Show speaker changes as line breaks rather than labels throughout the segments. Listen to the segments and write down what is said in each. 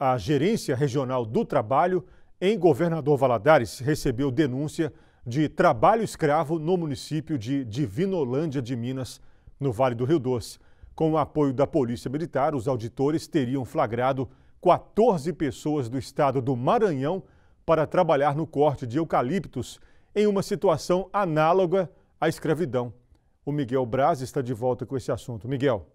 A Gerência Regional do Trabalho, em Governador Valadares, recebeu denúncia de trabalho escravo no município de Divinolândia de Minas, no Vale do Rio Doce. Com o apoio da Polícia Militar, os auditores teriam flagrado 14 pessoas do estado do Maranhão para trabalhar no corte de eucaliptos, em uma situação análoga à escravidão. O Miguel Braz está de volta
com esse assunto. Miguel.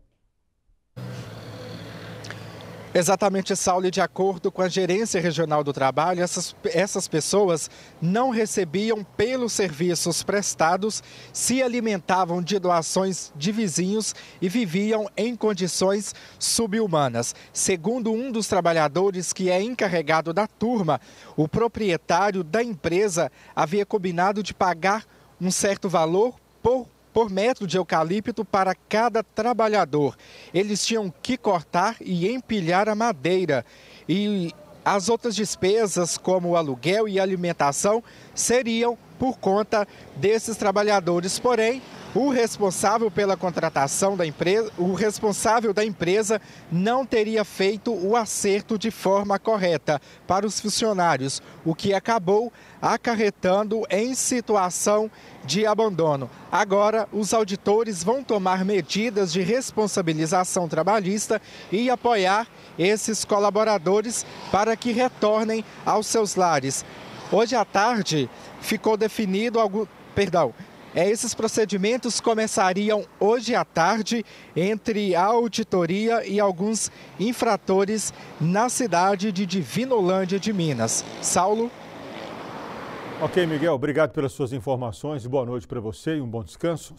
Exatamente, Saulo, de acordo com a Gerência Regional do Trabalho, essas, essas pessoas não recebiam pelos serviços prestados, se alimentavam de doações de vizinhos e viviam em condições subhumanas. Segundo um dos trabalhadores que é encarregado da turma, o proprietário da empresa havia combinado de pagar um certo valor por por metro de eucalipto para cada trabalhador. Eles tinham que cortar e empilhar a madeira. E as outras despesas, como aluguel e alimentação, seriam por conta desses trabalhadores. Porém, o responsável pela contratação da empresa, o responsável da empresa não teria feito o acerto de forma correta para os funcionários, o que acabou acarretando em situação de abandono. Agora, os auditores vão tomar medidas de responsabilização trabalhista e apoiar esses colaboradores para que retornem aos seus lares. Hoje à tarde ficou definido algo, perdão, é, esses procedimentos começariam hoje à tarde entre a auditoria e alguns infratores na cidade de Divinolândia de Minas. Saulo. Ok, Miguel,
obrigado pelas suas informações. Boa noite para você e um bom descanso.